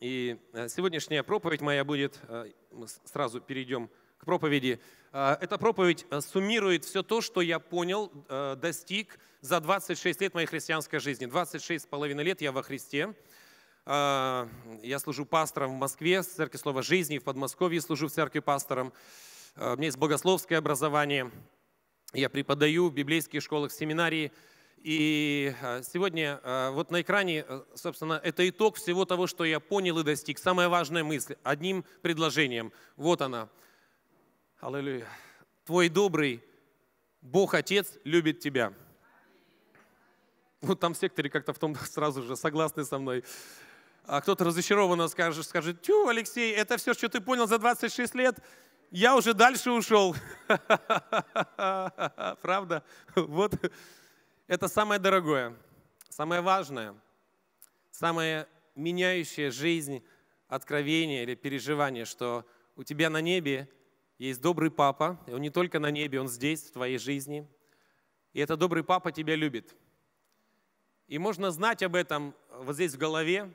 И э, сегодняшняя проповедь моя будет, э, мы сразу перейдем к проповеди. Э, эта проповедь суммирует все то, что я понял, достиг за 26 лет моей христианской жизни. 26 с половиной лет я во Христе. Я служу пастором в Москве, в Церкви Слова Жизни, в Подмосковье служу в церкви пастором. У меня есть богословское образование. Я преподаю в библейских школах, в семинарии – и э, сегодня э, вот на экране, э, собственно, это итог всего того, что я понял и достиг. Самая важная мысль одним предложением. Вот она. Аллилуйя. Твой добрый Бог Отец любит тебя. Вот там в секторе как-то в том сразу же согласны со мной. А кто-то разочарованно скажет, скажет, тю, Алексей, это все, что ты понял за 26 лет, я уже дальше ушел. Правда? Вот это самое дорогое, самое важное, самое меняющее жизнь откровение или переживание, что у тебя на небе есть добрый папа, и он не только на небе, он здесь, в твоей жизни. И этот добрый папа тебя любит. И можно знать об этом вот здесь в голове,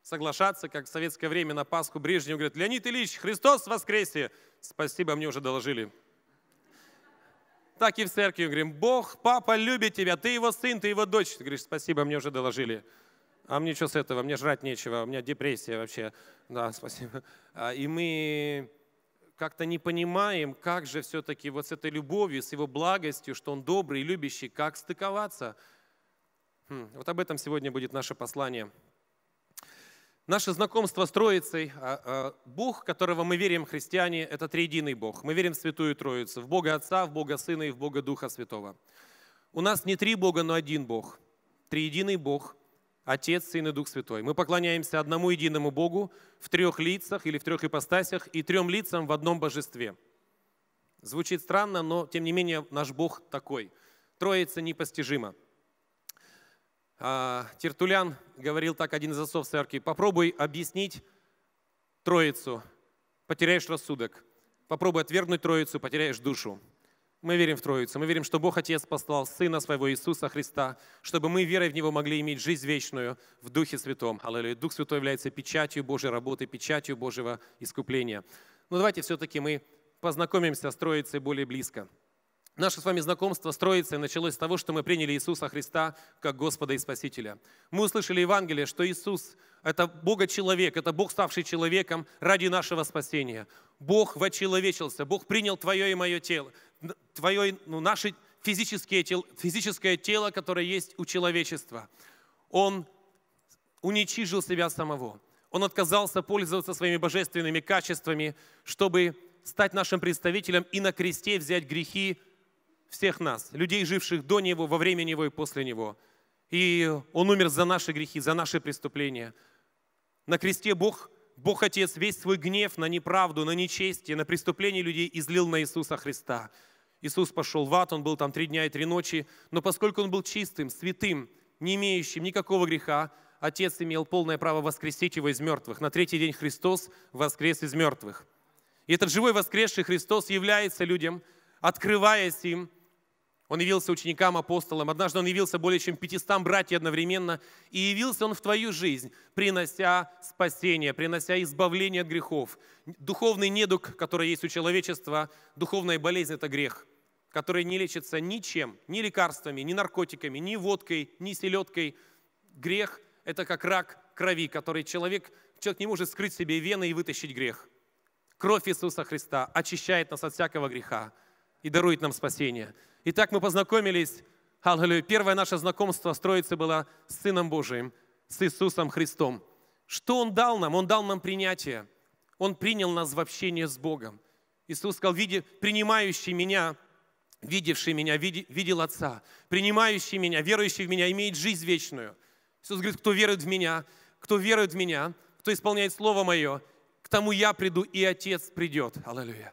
соглашаться, как в советское время на Пасху Брежнев говорит, Леонид Ильич, Христос воскресе! Спасибо, мне уже доложили так и в церкви. Говорим, Бог, папа любит тебя, ты его сын, ты его дочь. Ты говоришь, спасибо, мне уже доложили. А мне что с этого, мне жрать нечего, у меня депрессия вообще. Да, спасибо. А, и мы как-то не понимаем, как же все-таки вот с этой любовью, с его благостью, что он добрый и любящий, как стыковаться. Хм, вот об этом сегодня будет наше послание. Наше знакомство с Троицей, а, а, Бог, которого мы верим, христиане, это триединый Бог. Мы верим в Святую Троицу, в Бога Отца, в Бога Сына и в Бога Духа Святого. У нас не три Бога, но один Бог. Триединый Бог, Отец, Сын и Дух Святой. Мы поклоняемся одному единому Богу в трех лицах или в трех ипостасях и трем лицам в одном божестве. Звучит странно, но тем не менее наш Бог такой. Троица непостижима. А, Тертулян говорил так, один из отцов церкви, попробуй объяснить Троицу, потеряешь рассудок. Попробуй отвергнуть Троицу, потеряешь душу. Мы верим в Троицу, мы верим, что Бог Отец послал Сына Своего Иисуса Христа, чтобы мы верой в Него могли иметь жизнь вечную в Духе Святом. Аллилуйя. Дух Святой является печатью Божьей работы, печатью Божьего искупления. Но давайте все-таки мы познакомимся с Троицей более близко. Наше с вами знакомство строится и началось с того, что мы приняли Иисуса Христа как Господа и Спасителя. Мы услышали Евангелие, что Иисус – это Бога-человек, это Бог, ставший человеком ради нашего спасения. Бог вочеловечился, Бог принял твое и мое тело, твое, ну, наше физическое тело, физическое тело, которое есть у человечества. Он уничижил себя самого. Он отказался пользоваться своими божественными качествами, чтобы стать нашим представителем и на кресте взять грехи всех нас, людей, живших до Него, во время Него и после Него. И Он умер за наши грехи, за наши преступления. На кресте Бог, Бог Отец, весь свой гнев на неправду, на нечестие, на преступление людей излил на Иисуса Христа. Иисус пошел в ад, Он был там три дня и три ночи, но поскольку Он был чистым, святым, не имеющим никакого греха, Отец имел полное право воскресить Его из мертвых. На третий день Христос воскрес из мертвых. И этот живой воскресший Христос является людям, открываясь им, он явился ученикам, апостолам. Однажды он явился более чем 500 братьям одновременно. И явился он в твою жизнь, принося спасение, принося избавление от грехов. Духовный недуг, который есть у человечества, духовная болезнь – это грех, который не лечится ничем, ни лекарствами, ни наркотиками, ни водкой, ни селедкой. Грех – это как рак крови, который человек, человек не может скрыть себе вены и вытащить грех. Кровь Иисуса Христа очищает нас от всякого греха и дарует нам спасение – Итак, мы познакомились, аллилуйя, первое наше знакомство с строится было с Сыном Божиим, с Иисусом Христом. Что Он дал нам? Он дал нам принятие. Он принял нас в общение с Богом. Иисус сказал, «Види, принимающий меня, видевший меня, видел Отца. Принимающий меня, верующий в меня, имеет жизнь вечную. Иисус говорит, кто верует в меня, кто верует в меня, кто исполняет Слово Мое, к тому я приду, и Отец придет. Аллилуйя.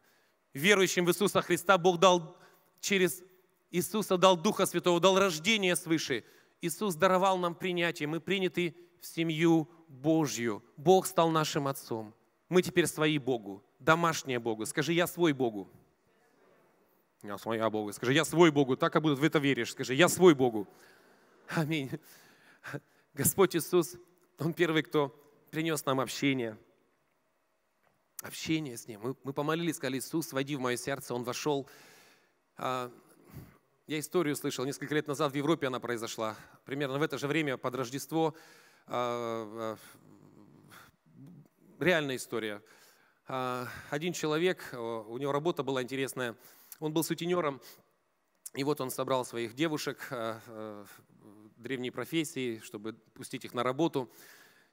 Верующим в Иисуса Христа Бог дал через Иисус дал Духа Святого, дал рождение свыше. Иисус даровал нам принятие. Мы приняты в семью Божью. Бог стал нашим Отцом. Мы теперь свои Богу, домашние Богу. Скажи, я свой Богу. Я своя Богу. Скажи, я свой Богу. Так, как будто в это веришь. Скажи, я свой Богу. Аминь. Господь Иисус, Он первый, кто принес нам общение. Общение с Ним. Мы, мы помолились, сказали, Иисус, войди в мое сердце. Он вошел. А, я историю слышал, несколько лет назад в Европе она произошла. Примерно в это же время, под Рождество, а, а, реальная история. А, один человек, у него работа была интересная, он был сутенером, и вот он собрал своих девушек древней профессии, чтобы пустить их на работу.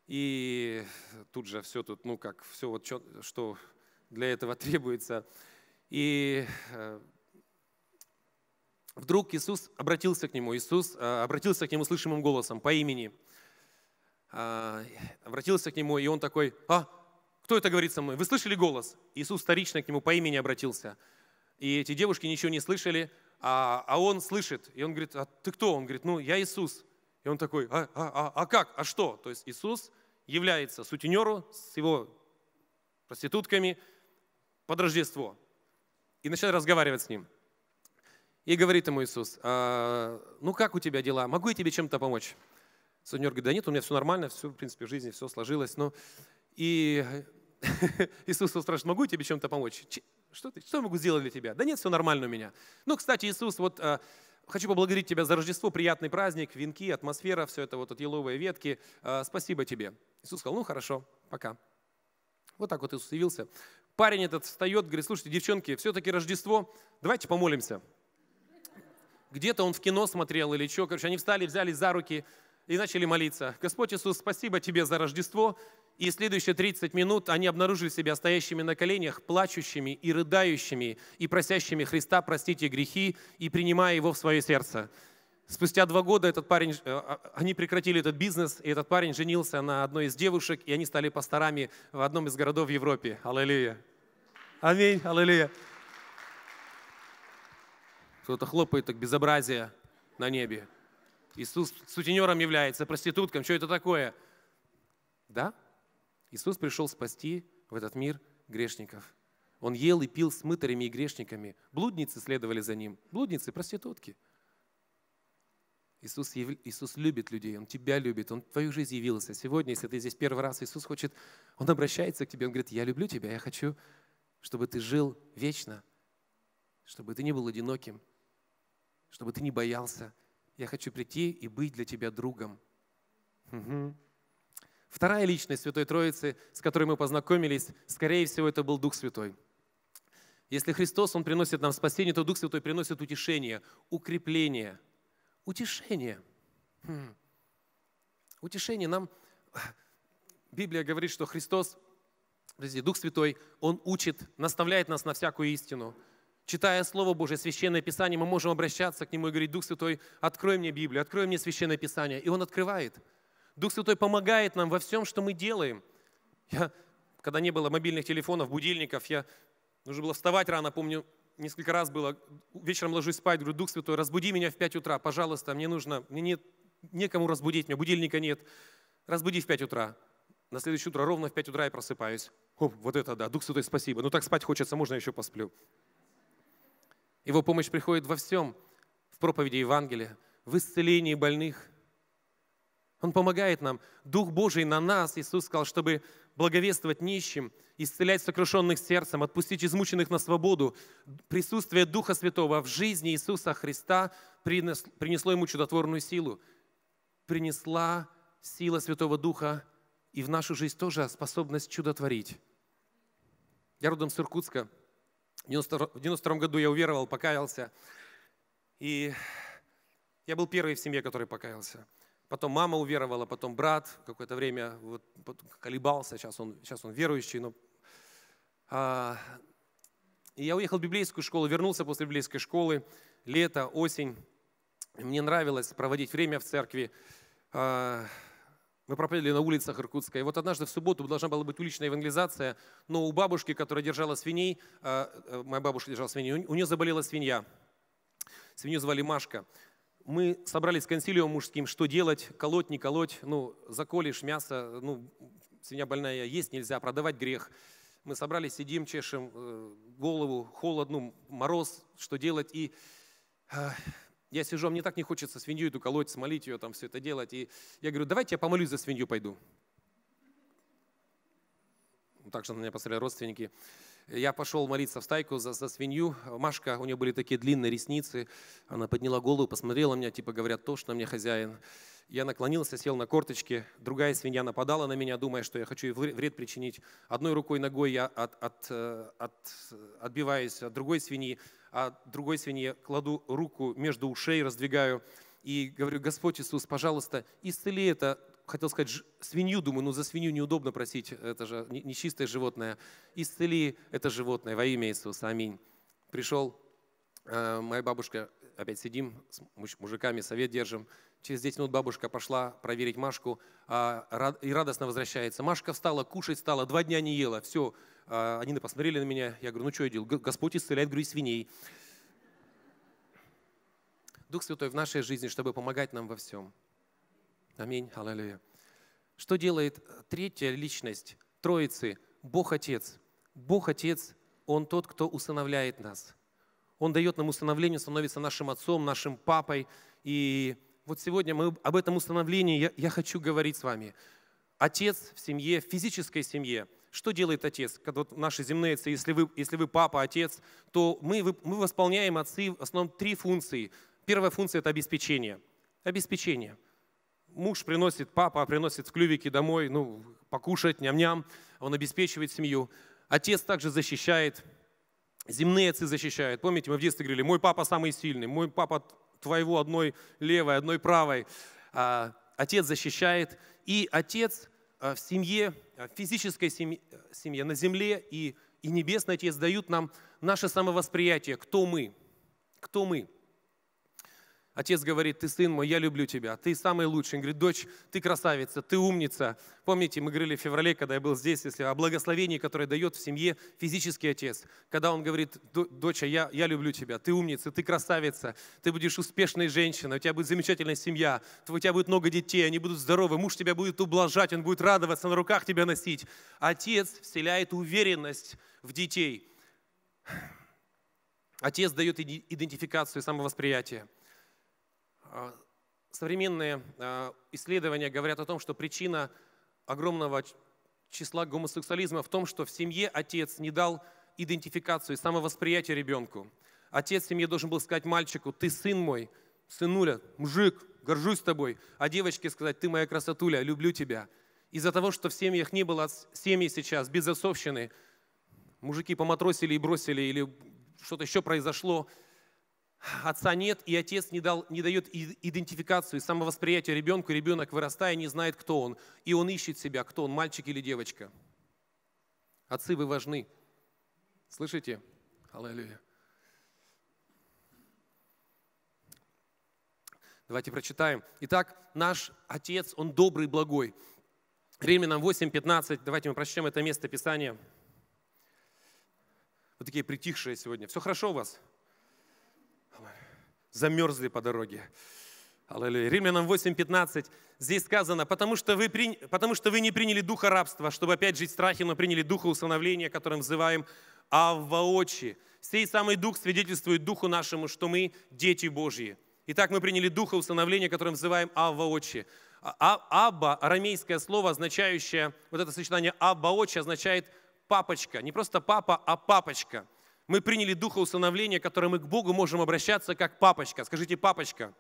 И тут же все тут, ну как, все вот, что для этого требуется. И э, Вдруг Иисус обратился к нему, Иисус э, обратился к нему слышимым голосом по имени. А, обратился к нему, и он такой, а, кто это говорит со мной? Вы слышали голос? Иисус вторично к нему по имени обратился. И эти девушки ничего не слышали, а, а он слышит. И он говорит, а ты кто? Он говорит, ну, я Иисус. И он такой, а, а, а, а как? А что? То есть Иисус является сутенеру с его проститутками под Рождество. И начинает разговаривать с ним. И говорит ему Иисус, а, ну как у тебя дела? Могу я тебе чем-то помочь? Сутенер говорит, да нет, у меня все нормально, все, в принципе, в жизни все сложилось. Но... Ну, и Иисус его спрашивает, могу я тебе чем-то помочь? Что, ты, что я могу сделать для тебя? Да нет, все нормально у меня. Ну, кстати, Иисус, вот а, хочу поблагодарить тебя за Рождество, приятный праздник, венки, атмосфера, все это вот, вот еловые ветки. А, спасибо тебе. Иисус сказал, ну хорошо, пока. Вот так вот Иисус явился. Парень этот встает, говорит, слушайте, девчонки, все-таки Рождество, давайте помолимся где-то он в кино смотрел или что. Короче, они встали, взялись за руки и начали молиться. Господь Иисус, спасибо тебе за Рождество. И следующие 30 минут они обнаружили себя стоящими на коленях, плачущими и рыдающими, и просящими Христа простить их грехи и принимая его в свое сердце. Спустя два года этот парень, э, а, они прекратили этот бизнес, и этот парень женился на одной из девушек, и они стали пасторами в одном из городов в Европе. Аллилуйя. Аминь. Аллилуйя. Кто-то хлопает так безобразие на небе. Иисус сутенером является, проституткам. Что это такое? Да? Иисус пришел спасти в этот мир грешников. Он ел и пил с мытарями и грешниками. Блудницы следовали за ним. Блудницы, проститутки. Иисус, Иисус любит людей, Он тебя любит, Он в твою жизнь явился. Сегодня, если ты здесь первый раз, Иисус хочет, Он обращается к тебе, Он говорит, я люблю тебя, я хочу, чтобы ты жил вечно, чтобы ты не был одиноким, чтобы ты не боялся. Я хочу прийти и быть для тебя другом. Угу. Вторая личность Святой Троицы, с которой мы познакомились, скорее всего, это был Дух Святой. Если Христос, Он приносит нам спасение, то Дух Святой приносит утешение, укрепление. Утешение. Хм. Утешение нам... Библия говорит, что Христос, Дух Святой, Он учит, наставляет нас на всякую истину – читая Слово Божие, Священное Писание, мы можем обращаться к Нему и говорить, Дух Святой, открой мне Библию, открой мне Священное Писание. И Он открывает. Дух Святой помогает нам во всем, что мы делаем. Я, когда не было мобильных телефонов, будильников, я нужно было вставать рано, помню, несколько раз было, вечером ложусь спать, говорю, Дух Святой, разбуди меня в 5 утра, пожалуйста, мне нужно, мне нет, некому разбудить меня, будильника нет, разбуди в 5 утра. На следующее утро ровно в 5 утра я просыпаюсь. Оп, вот это да, Дух Святой, спасибо. Ну так спать хочется, можно еще посплю. Его помощь приходит во всем, в проповеди Евангелия, в исцелении больных. Он помогает нам. Дух Божий на нас, Иисус сказал, чтобы благовествовать нищим, исцелять сокрушенных сердцем, отпустить измученных на свободу. Присутствие Духа Святого в жизни Иисуса Христа принесло ему чудотворную силу. Принесла сила Святого Духа и в нашу жизнь тоже способность чудотворить. Я родом с Иркутска, в 92 году я уверовал, покаялся. И я был первый в семье, который покаялся. Потом мама уверовала, потом брат какое-то время вот, колебался, сейчас он, сейчас он верующий. Но, а, и я уехал в библейскую школу, вернулся после библейской школы, лето, осень. Мне нравилось проводить время в церкви. А, мы проплели на улицах Иркутска. И вот однажды в субботу должна была быть уличная евангелизация, но у бабушки, которая держала свиней, а, э, моя бабушка держала свиней, у нее заболела свинья. Свинью звали Машка. Мы собрались с консилиумом мужским, что делать, колоть, не колоть, ну, заколешь мясо, ну, свинья больная, есть нельзя, продавать грех. Мы собрались, сидим, чешем э, голову, холодно, мороз, что делать. И я сижу, а мне так не хочется свинью эту колоть, смолить ее, там все это делать. И я говорю, давайте я помолюсь за свинью пойду. Так что на меня посмотрели родственники. Я пошел молиться в стайку за, за свинью. Машка, у нее были такие длинные ресницы. Она подняла голову, посмотрела на меня, типа говорят, то, что мне хозяин. Я наклонился, сел на корточки, другая свинья нападала на меня, думая, что я хочу ей вред причинить. Одной рукой, ногой я от, от, э, от, э, отбиваюсь от другой свиньи, а другой свиньи кладу руку между ушей, раздвигаю и говорю, Господь Иисус, пожалуйста, исцели это хотел сказать свинью, думаю, ну за свинью неудобно просить, это же нечистое животное. Исцели это животное во имя Иисуса, аминь. Пришел, э, моя бабушка опять сидим, с мужиками совет держим. Через 10 минут бабушка пошла проверить Машку а, и радостно возвращается. Машка встала, кушать стала, два дня не ела. Все, а, они посмотрели на меня. Я говорю, ну что я делал? Господь исцеляет, говорю, и свиней. Дух Святой в нашей жизни, чтобы помогать нам во всем. Аминь. Аллилуйя. Что делает э, третья личность Троицы? Бог Отец. Бог Отец, Он тот, кто усыновляет нас. Он дает нам установление, становится нашим отцом, нашим папой. И вот сегодня мы об этом установлении я, я хочу говорить с вами. Отец в семье, в физической семье. Что делает отец? Когда вот наши земные отцы, если вы, если вы папа, отец, то мы, мы восполняем отцы в основном три функции. Первая функция – это обеспечение. Обеспечение. Муж приносит, папа приносит клювики домой, ну, покушать, ням-ням. Он обеспечивает семью. Отец также защищает, Земные отцы защищают. Помните, мы в детстве говорили, мой папа самый сильный, мой папа твоего одной левой, одной правой. А, отец защищает. И отец а, в семье, а, в физической семье, семье на земле и, и небесный отец дают нам наше самовосприятие, кто мы, кто мы. Отец говорит, ты сын мой, я люблю тебя, ты самый лучший. Он говорит, дочь, ты красавица, ты умница. Помните, мы говорили в феврале, когда я был здесь, если о благословении, которое дает в семье физический отец. Когда он говорит, доча, я, я люблю тебя, ты умница, ты красавица, ты будешь успешной женщиной, у тебя будет замечательная семья, у тебя будет много детей, они будут здоровы, муж тебя будет ублажать, он будет радоваться, на руках тебя носить. Отец вселяет уверенность в детей. Отец дает идентификацию и самовосприятие. А, современные а, исследования говорят о том, что причина огромного числа гомосексуализма в том, что в семье отец не дал идентификацию и самовосприятие ребенку. Отец в семье должен был сказать мальчику, ты сын мой, сынуля, мужик, горжусь тобой. А девочке сказать, ты моя красотуля, люблю тебя. Из-за того, что в семьях не было семьи сейчас, без отцовщины, мужики поматросили и бросили, или что-то еще произошло – Отца нет, и отец не, дал, не дает идентификацию, самовосприятие ребенку. Ребенок, вырастая, не знает, кто он. И он ищет себя, кто он, мальчик или девочка. Отцы, вы важны. Слышите? Аллилуйя. Давайте прочитаем. Итак, наш Отец, Он добрый и благой. Римлянам 8:15. Давайте мы прочтем это место Писания. Вы такие притихшие сегодня. Все хорошо у вас? замерзли по дороге. Аллилуйя. Римлянам 8.15 здесь сказано, потому что, вы при... потому что вы не приняли духа рабства, чтобы опять жить в страхе, но приняли духа усыновления, которым взываем Авва Очи. Сей самый дух свидетельствует духу нашему, что мы дети Божьи. Итак, мы приняли духа усыновления, которым взываем Авва Очи. А, а, Абба, арамейское слово, означающее, вот это сочетание Абба Очи, означает папочка. Не просто папа, а папочка – мы приняли духа усыновления, которым мы к Богу можем обращаться как папочка. Скажите, папочка.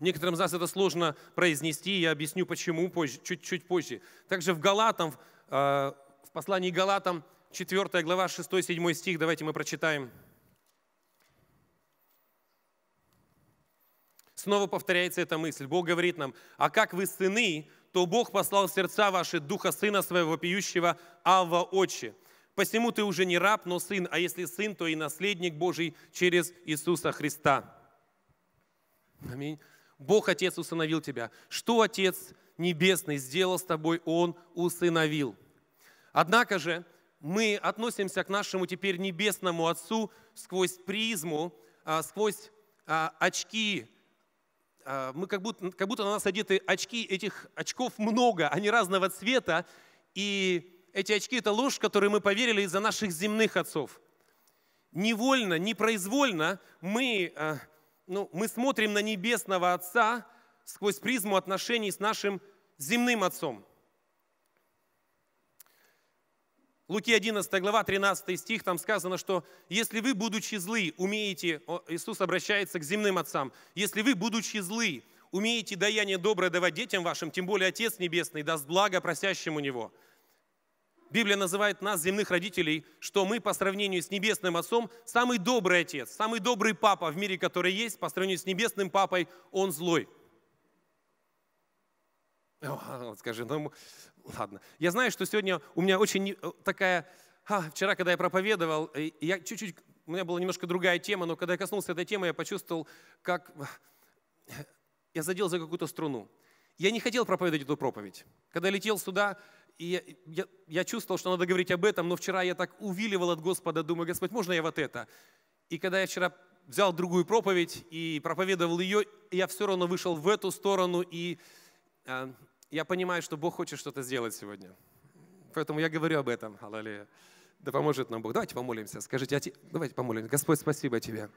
Некоторым из нас это сложно произнести, я объясню почему позже, чуть-чуть позже. Также в Галатам, э, в послании Галатам, 4 глава, 6-7 стих, давайте мы прочитаем. Снова повторяется эта мысль. Бог говорит нам, а как вы сыны, то Бог послал в сердца ваши Духа Сына Своего, пьющего Авва Отче. Посему ты уже не раб, но сын, а если сын, то и наследник Божий через Иисуса Христа. Аминь. Бог Отец усыновил тебя. Что Отец Небесный сделал с тобой, Он усыновил. Однако же мы относимся к нашему теперь Небесному Отцу сквозь призму, а, сквозь а, очки а, мы как будто, как будто на нас одеты очки, этих очков много, они разного цвета, и эти очки – это ложь, в которую мы поверили из-за наших земных отцов. Невольно, непроизвольно мы, э, ну, мы смотрим на небесного Отца сквозь призму отношений с нашим земным Отцом. Луки 11 глава, 13 стих, там сказано, что если вы, будучи злы, умеете, Иисус обращается к земным отцам, если вы, будучи злы, умеете даяние доброе давать детям вашим, тем более Отец Небесный даст благо просящему Него – Библия называет нас, земных родителей, что мы по сравнению с Небесным Отцом самый добрый Отец, самый добрый Папа в мире, который есть, по сравнению с Небесным Папой, он злой. Э, скажи, ну ладно. Я знаю, что сегодня у меня очень э, такая... А, вчера, когда я проповедовал, э, я чуть-чуть... У меня была немножко другая тема, но когда я коснулся этой темы, я почувствовал, как... Я задел за какую-то струну. Я не хотел проповедовать эту проповедь. Когда я летел сюда, и я, я, я чувствовал, что надо говорить об этом, но вчера я так увиливал от Господа, думаю, Господь, можно я вот это? И когда я вчера взял другую проповедь и проповедовал ее, я все равно вышел в эту сторону, и э, я понимаю, что Бог хочет что-то сделать сегодня. Поэтому я говорю об этом. Аллилуйя. Да поможет нам Бог. Давайте помолимся. Скажите, те... давайте помолимся. Господь, спасибо Тебе.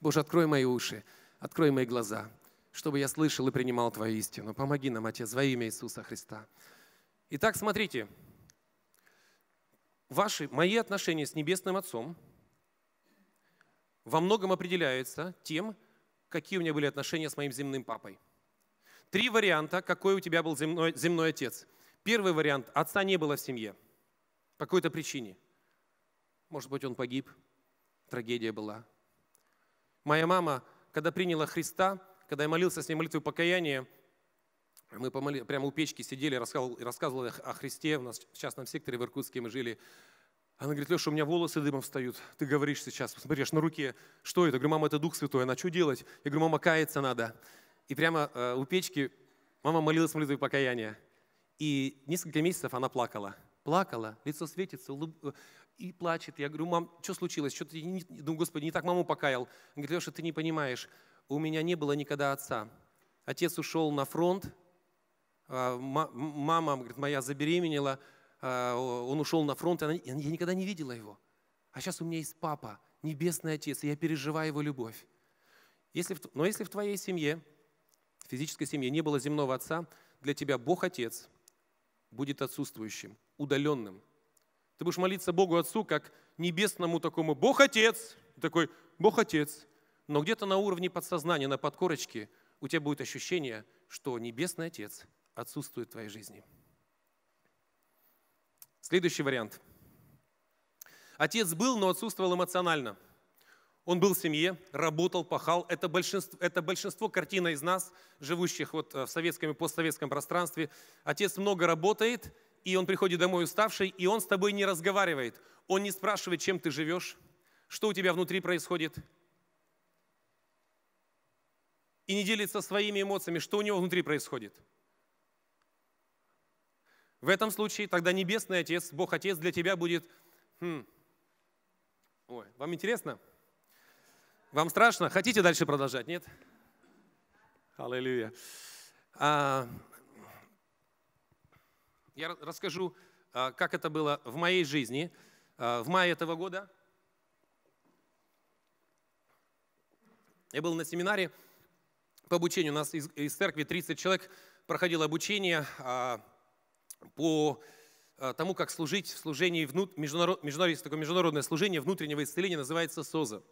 Боже, открой мои уши, открой мои глаза, чтобы я слышал и принимал Твою истину. Помоги нам, Отец, во имя Иисуса Христа. Итак, смотрите, ваши, мои отношения с Небесным Отцом во многом определяются тем, какие у меня были отношения с моим земным папой. Три варианта, какой у тебя был земной, земной отец. Первый вариант – отца не было в семье по какой-то причине. Может быть, он погиб, трагедия была. Моя мама, когда приняла Христа, когда я молился с ней молитвой покаяния, мы помоли, прямо у печки сидели, рассказывал, рассказывал о Христе. У нас в частном секторе в Иркутске мы жили. Она говорит, Леша, у меня волосы дымом встают. Ты говоришь сейчас, Посмотришь на руке. Что это? Я говорю, мама, это Дух Святой. Она, а что делать? Я говорю, мама, каяться надо. И прямо э, у печки мама молилась молитвой покаяния. И несколько месяцев она плакала. Плакала, лицо светится, улыб... Э, и плачет. Я говорю, мам, что случилось? Что ты, не... ну, Господи, не так маму покаял. Она говорит, Леша, ты не понимаешь, у меня не было никогда отца. Отец ушел на фронт, а, мама, говорит, моя забеременела, а, он ушел на фронт, я никогда не видела его. А сейчас у меня есть папа, небесный отец, и я переживаю его любовь. Если, но если в твоей семье, в физической семье не было земного отца, для тебя Бог Отец будет отсутствующим, удаленным. Ты будешь молиться Богу Отцу, как небесному такому Бог Отец, такой Бог Отец. Но где-то на уровне подсознания, на подкорочке у тебя будет ощущение, что Небесный Отец отсутствует в твоей жизни. Следующий вариант. Отец был, но отсутствовал эмоционально. Он был в семье, работал, пахал. Это большинство, это большинство картина из нас, живущих вот э, в советском и постсоветском пространстве. Отец много работает, и он приходит домой уставший, и он с тобой не разговаривает. Он не спрашивает, чем ты живешь, что у тебя внутри происходит. И не делится своими эмоциями, что у него внутри происходит. В этом случае тогда Небесный Отец, Бог Отец для тебя будет... Хм. Ой, вам интересно? Вам страшно? Хотите дальше продолжать, нет? Аллилуйя. А, я расскажу, а, как это было в моей жизни. А, в мае этого года я был на семинаре по обучению. У нас из, из церкви 30 человек проходило обучение а, по э, тому, как служить в служении, внут... международ... Международ... такое международное служение внутреннего исцеления, называется СОЗа.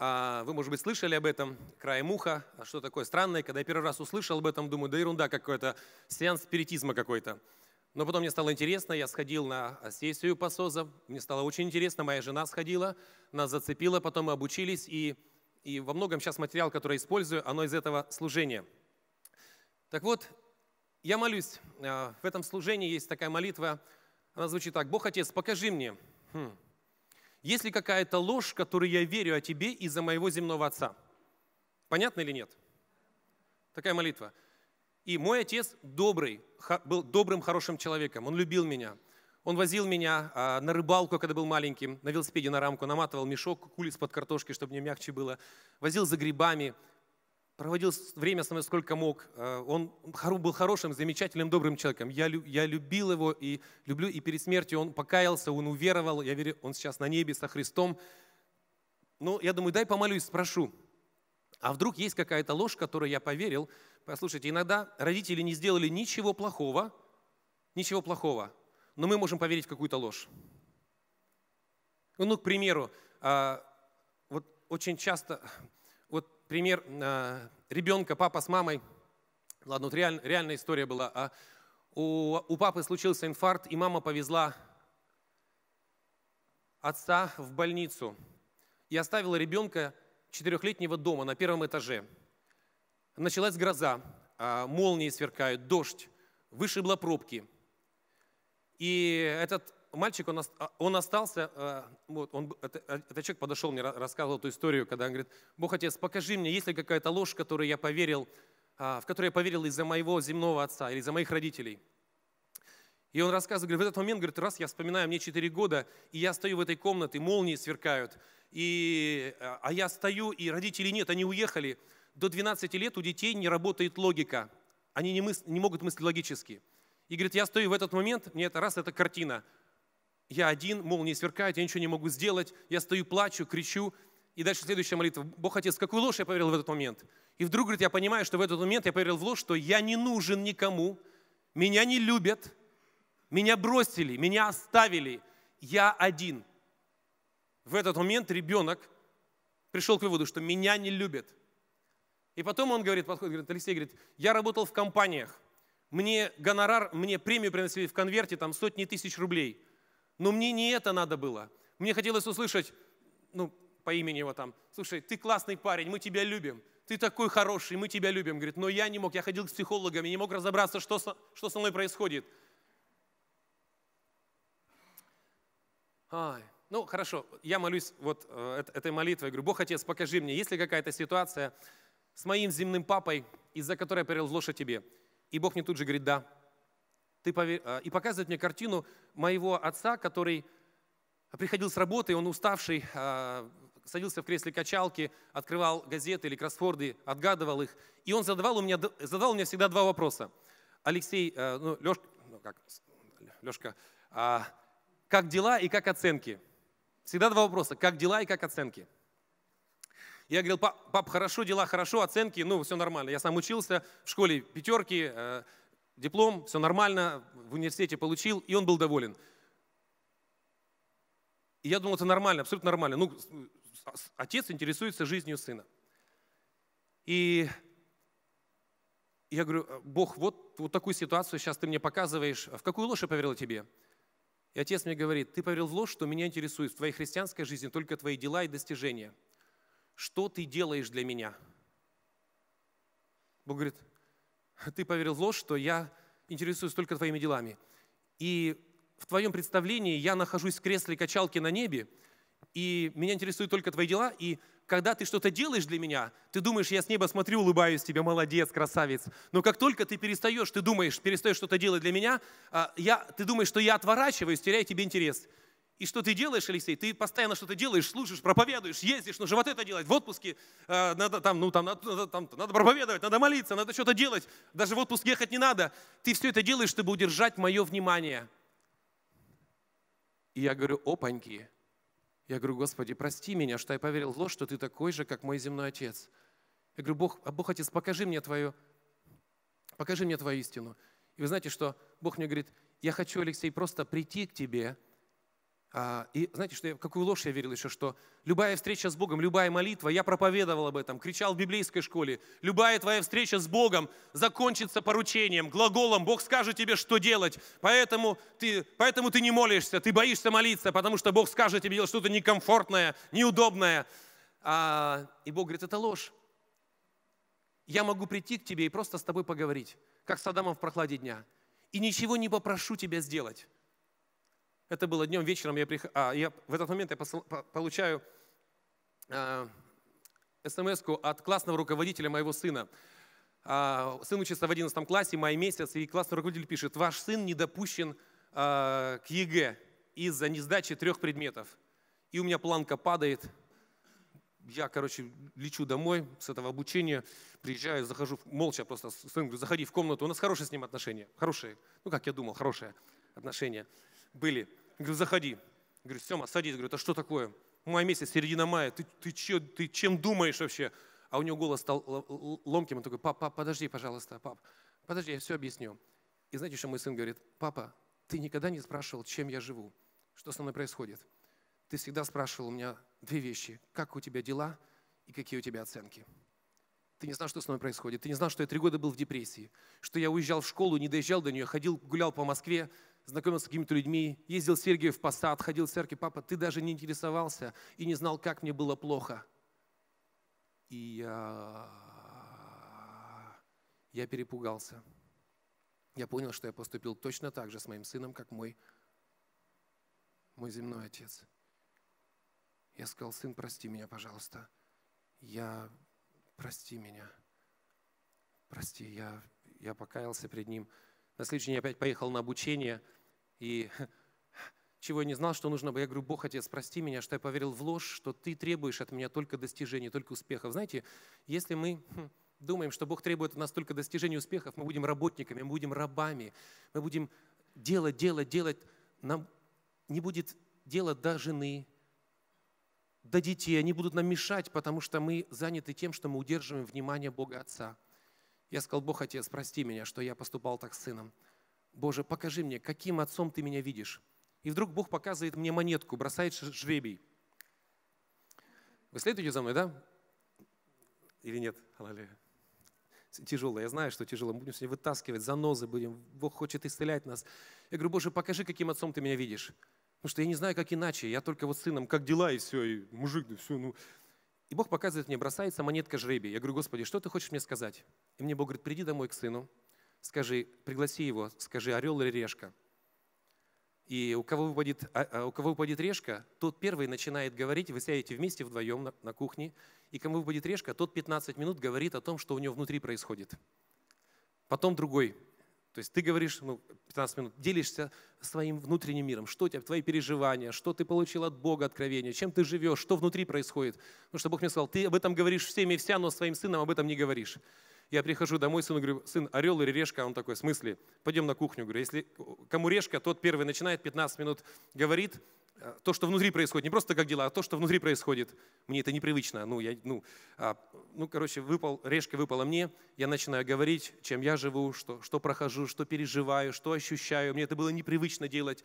Вы, может быть, слышали об этом, краем уха, а что такое странное. Когда я первый раз услышал об этом, думаю, да ерунда какой-то, сеанс спиритизма какой-то. Но потом мне стало интересно, я сходил на сессию по СОЗа, мне стало очень интересно, моя жена сходила, нас зацепила, потом мы обучились, и, и во многом сейчас материал, который я использую, оно из этого служения. Так вот, я молюсь, а, в этом служении есть такая молитва, она звучит так, «Бог Отец, покажи мне, хм, есть ли какая-то ложь, которую я верю о Тебе из-за моего земного Отца?» Понятно или нет? Такая молитва. И мой отец добрый, был добрым, хорошим человеком. Он любил меня. Он возил меня а, на рыбалку, когда был маленьким, на велосипеде на рамку, наматывал мешок кулис под картошки, чтобы мне мягче было. Возил за грибами, проводил время со мной сколько мог. Э, он был хорошим, замечательным, добрым человеком. Я, я любил его и люблю, и перед смертью он покаялся, он уверовал. Я верю, он сейчас на небе со Христом. Ну, я думаю, дай помолюсь, спрошу. А вдруг есть какая-то ложь, которой я поверил? Послушайте, иногда родители не сделали ничего плохого, ничего плохого, но мы можем поверить в какую-то ложь. Ну, к примеру, а, вот очень часто пример э, ребенка, папа с мамой. Ладно, вот реаль, реальная история была. А у, у папы случился инфаркт, и мама повезла отца в больницу и оставила ребенка четырехлетнего дома на первом этаже. Началась гроза, а, молнии сверкают, дождь, вышибла пробки. И этот мальчик, он, а, он остался, а, вот, он, а, этот человек подошел мне, рассказывал эту историю, когда он говорит, Бог Отец, покажи мне, есть ли какая-то ложь, которую я поверил, в которую я поверил из-за моего земного отца или из-за моих родителей. И он рассказывает, говорит, в этот момент, говорит, раз я вспоминаю, мне 4 года, и я стою в этой комнате, молнии сверкают, и, а я стою, и родителей нет, они уехали. До 12 лет у детей не работает логика, они не, мыс, не могут мыслить логически. И говорит, я стою в этот момент, мне это раз, это картина я один, молнии сверкают, я ничего не могу сделать, я стою, плачу, кричу. И дальше следующая молитва. Бог Отец, какую ложь я поверил в этот момент? И вдруг, говорит, я понимаю, что в этот момент я поверил в ложь, что я не нужен никому, меня не любят, меня бросили, меня оставили, я один. В этот момент ребенок пришел к выводу, что меня не любят. И потом он говорит, подходит, говорит, Алексей говорит, я работал в компаниях, мне гонорар, мне премию приносили в конверте, там сотни тысяч рублей – но мне не это надо было. Мне хотелось услышать, ну, по имени его там, слушай, ты классный парень, мы тебя любим, ты такой хороший, мы тебя любим. Говорит, но я не мог, я ходил к психологам, я не мог разобраться, что со, что со мной происходит. Ай, ну, хорошо, я молюсь вот э, этой молитвой, говорю, Бог Отец, покажи мне, есть ли какая-то ситуация с моим земным папой, из-за которой я перел лошадь тебе? И Бог мне тут же говорит, да, ты повер... Э, и показывает мне картину моего отца, который приходил с работы, он уставший, э, садился в кресле качалки, открывал газеты или кроссворды, отгадывал их. И он задавал, у меня, задавал мне всегда два вопроса. Алексей, э, ну, Лешка, ну как, Лешка, а, как дела и как оценки? Всегда два вопроса, как дела и как оценки? Я говорил, пап, пап хорошо, дела хорошо, оценки, ну, все нормально. Я сам учился в школе пятерки, диплом, все нормально, в университете получил, и он был доволен. И я думал, это нормально, абсолютно нормально. Ну, отец интересуется жизнью сына. И я говорю, Бог, вот, вот такую ситуацию сейчас ты мне показываешь. В какую ложь я поверил тебе? И отец мне говорит, ты поверил в ложь, что меня интересует в твоей христианской жизни только твои дела и достижения. Что ты делаешь для меня? Бог говорит, ты поверил в ложь, что я интересуюсь только твоими делами. И в твоем представлении я нахожусь в кресле качалки на небе, и меня интересуют только твои дела, и когда ты что-то делаешь для меня, ты думаешь, я с неба смотрю, улыбаюсь тебе, молодец, красавец. Но как только ты перестаешь, ты думаешь, перестаешь что-то делать для меня, а, я, ты думаешь, что я отворачиваюсь, теряю тебе интерес. И что ты делаешь, Алексей? Ты постоянно что-то делаешь, слушаешь, проповедуешь, ездишь, нужно вот это делать, в отпуске э, надо, там, ну, там, надо, там, надо проповедовать, надо молиться, надо что-то делать, даже в отпуск ехать не надо. Ты все это делаешь, чтобы удержать мое внимание. И я говорю, опаньки. Я говорю, Господи, прости меня, что я поверил в ложь, что ты такой же, как мой земной отец. Я говорю, Бог, а Бог Отец, покажи мне твою, покажи мне твою истину. И вы знаете, что Бог мне говорит, я хочу, Алексей, просто прийти к тебе – а, и знаете, что я, какую ложь я верил еще, что любая встреча с Богом, любая молитва, я проповедовал об этом, кричал в библейской школе, любая твоя встреча с Богом закончится поручением, глаголом, Бог скажет тебе, что делать, поэтому ты, поэтому ты не молишься, ты боишься молиться, потому что Бог скажет тебе делать что-то некомфортное, неудобное. А, и Бог говорит, это ложь. Я могу прийти к тебе и просто с тобой поговорить, как с Адамом в прохладе дня, и ничего не попрошу тебя сделать это было днем, вечером я, прих... а, я в этот момент я посл... получаю а, смс от классного руководителя моего сына. А, сын учится в 11 классе, май месяц, и классный руководитель пишет, ваш сын не допущен а, к ЕГЭ из-за несдачи трех предметов. И у меня планка падает. Я, короче, лечу домой с этого обучения, приезжаю, захожу, молча просто, сын говорю: заходи в комнату. У нас хорошие с ним отношения, хорошие. Ну, как я думал, хорошие отношения были. Говорю, заходи. Говорю, Сема, садись. Говорю, это что такое? Май месяц, середина мая, ты, ты, че, ты чем думаешь вообще? А у него голос стал ломким, он такой, папа, пап, подожди, пожалуйста, пап, подожди, я все объясню. И знаете, что мой сын говорит? Папа, ты никогда не спрашивал, чем я живу, что со мной происходит. Ты всегда спрашивал у меня две вещи, как у тебя дела и какие у тебя оценки. Ты не знал, что со мной происходит. Ты не знал, что я три года был в депрессии, что я уезжал в школу, не доезжал до нее, ходил, гулял по Москве, знакомился с какими-то людьми, ездил в Сергию в посад, ходил в церкви, папа, ты даже не интересовался и не знал, как мне было плохо. И я, я перепугался. Я понял, что я поступил точно так же с моим сыном, как мой, мой земной отец. Я сказал, сын, прости меня, пожалуйста. Я, прости меня. Прости, я, я покаялся перед ним. На следующий день опять поехал на обучение – и чего я не знал, что нужно бы. Я говорю, Бог, Отец, прости меня, что я поверил в ложь, что Ты требуешь от меня только достижений, только успехов. Знаете, если мы думаем, что Бог требует от нас только достижений успехов, мы будем работниками, мы будем рабами, мы будем делать, делать, делать. Нам не будет дела до жены, до детей. Они будут нам мешать, потому что мы заняты тем, что мы удерживаем внимание Бога Отца. Я сказал, Бог Отец, прости меня, что я поступал так с сыном. Боже, покажи мне, каким отцом ты меня видишь. И вдруг Бог показывает мне монетку, бросает жребий. Вы следуете за мной, да? Или нет? Аллилуйя. Тяжело, я знаю, что тяжело. Мы будем сегодня вытаскивать, занозы будем. Бог хочет исцелять нас. Я говорю, Боже, покажи, каким отцом ты меня видишь. Потому что я не знаю, как иначе. Я только вот сыном, как дела, и все, и мужик, да все. Ну. И Бог показывает мне, бросается монетка жребий. Я говорю, Господи, что ты хочешь мне сказать? И мне Бог говорит, приди домой к сыну, скажи, пригласи его, скажи, орел или решка. И у кого выпадет, а, а, у кого выпадет решка, тот первый начинает говорить, вы сядете вместе вдвоем на, на кухне, и кому выпадет решка, тот 15 минут говорит о том, что у него внутри происходит. Потом другой. То есть ты говоришь, ну, 15 минут, делишься своим внутренним миром, что у тебя, твои переживания, что ты получил от Бога откровение, чем ты живешь, что внутри происходит. Потому ну, что Бог мне сказал, ты об этом говоришь всеми и вся, но своим сыном об этом не говоришь. Я прихожу домой, сыну говорю, сын, орел или решка? Он такой, в смысле? Пойдем на кухню. Говорю, если кому решка, тот первый начинает, 15 минут говорит, э, то, что внутри происходит, не просто как дела, а то, что внутри происходит, мне это непривычно. Ну, я, ну, а, ну короче, выпал, решка выпала мне, я начинаю говорить, чем я живу, что, что прохожу, что переживаю, что ощущаю. Мне это было непривычно делать.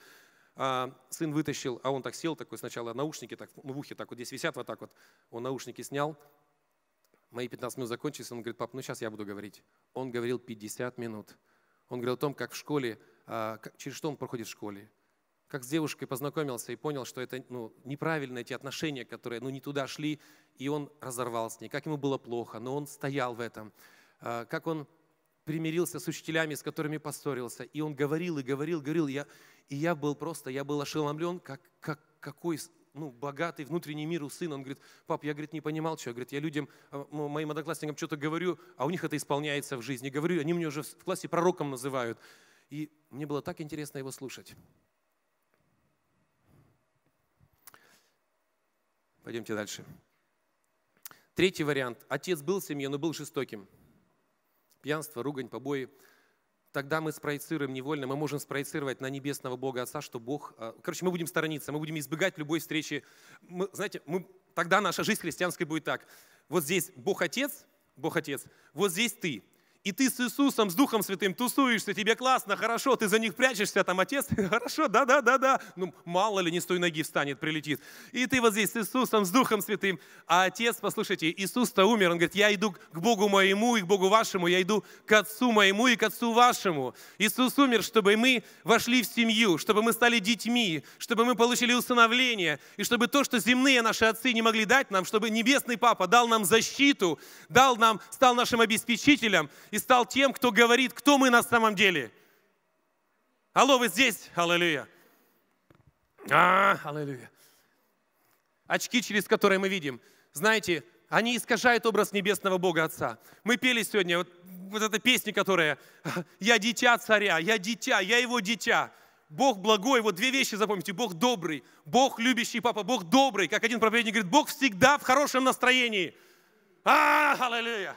А, сын вытащил, а он так сел, такой сначала наушники так, ну, в ухе так вот здесь висят вот так вот. Он наушники снял, мои 15 минут закончились, он говорит, пап, ну сейчас я буду говорить. Он говорил 50 минут. Он говорил о том, как в школе, а, через что он проходит в школе, как с девушкой познакомился и понял, что это ну, неправильно, эти отношения, которые ну, не туда шли, и он разорвал с ней, как ему было плохо, но он стоял в этом, а, как он примирился с учителями, с которыми поссорился, и он говорил, и говорил, говорил, и я, и я был просто, я был ошеломлен, как, как, какой ну, богатый внутренний мир у сына. Он говорит, пап, я, говорит, не понимал, что. Я, говорит, я людям, а, моим одноклассникам что-то говорю, а у них это исполняется в жизни. Говорю, они меня уже в классе пророком называют. И мне было так интересно его слушать. Пойдемте дальше. Третий вариант. Отец был в семье, но был жестоким. Пьянство, ругань, побои – тогда мы спроецируем невольно, мы можем спроецировать на небесного Бога Отца, что Бог... Э, короче, мы будем сторониться, мы будем избегать любой встречи. Мы, знаете, мы, тогда наша жизнь христианская будет так. Вот здесь Бог Отец, Бог Отец, вот здесь ты, и ты с Иисусом, с Духом Святым тусуешься, тебе классно, хорошо, ты за них прячешься, там отец, хорошо, да-да-да-да, ну мало ли не с той ноги встанет, прилетит. И ты вот здесь с Иисусом, с Духом Святым, а отец, послушайте, Иисус-то умер, он говорит, я иду к Богу моему и к Богу вашему, я иду к Отцу моему и к Отцу вашему. Иисус умер, чтобы мы вошли в семью, чтобы мы стали детьми, чтобы мы получили усыновление, и чтобы то, что земные наши отцы не могли дать нам, чтобы Небесный Папа дал нам защиту, дал нам, стал нашим обеспечителем, и стал тем, кто говорит, кто мы на самом деле. Алло, вы здесь? Аллилуйя. А, аллилуйя. Очки, через которые мы видим. Знаете, они искажают образ небесного Бога Отца. Мы пели сегодня вот, вот эта песня, которая «Я дитя царя, я дитя, я его дитя». Бог благой, вот две вещи запомните, Бог добрый, Бог любящий папа, Бог добрый, как один проповедник говорит, Бог всегда в хорошем настроении. А, аллилуйя!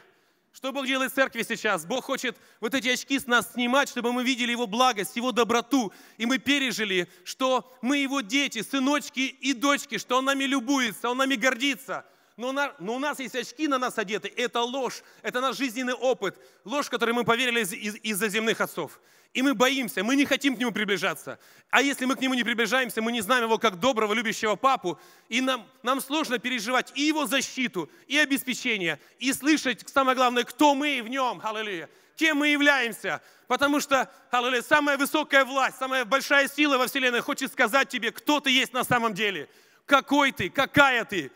Что Бог делает в церкви сейчас? Бог хочет вот эти очки с нас снимать, чтобы мы видели Его благость, Его доброту. И мы пережили, что мы Его дети, сыночки и дочки, что Он нами любуется, Он нами гордится. Но, на, но у нас есть очки на нас одеты. Это ложь, это наш жизненный опыт. Ложь, которой мы поверили из, из, из-за земных отцов. И мы боимся, мы не хотим к нему приближаться. А если мы к нему не приближаемся, мы не знаем его как доброго, любящего папу, и нам, нам сложно переживать и его защиту, и обеспечение, и слышать, самое главное, кто мы в нем, аллилуйя, кем мы являемся. Потому что, аллилуйя, самая высокая власть, самая большая сила во Вселенной хочет сказать тебе, кто ты есть на самом деле, какой ты, какая ты,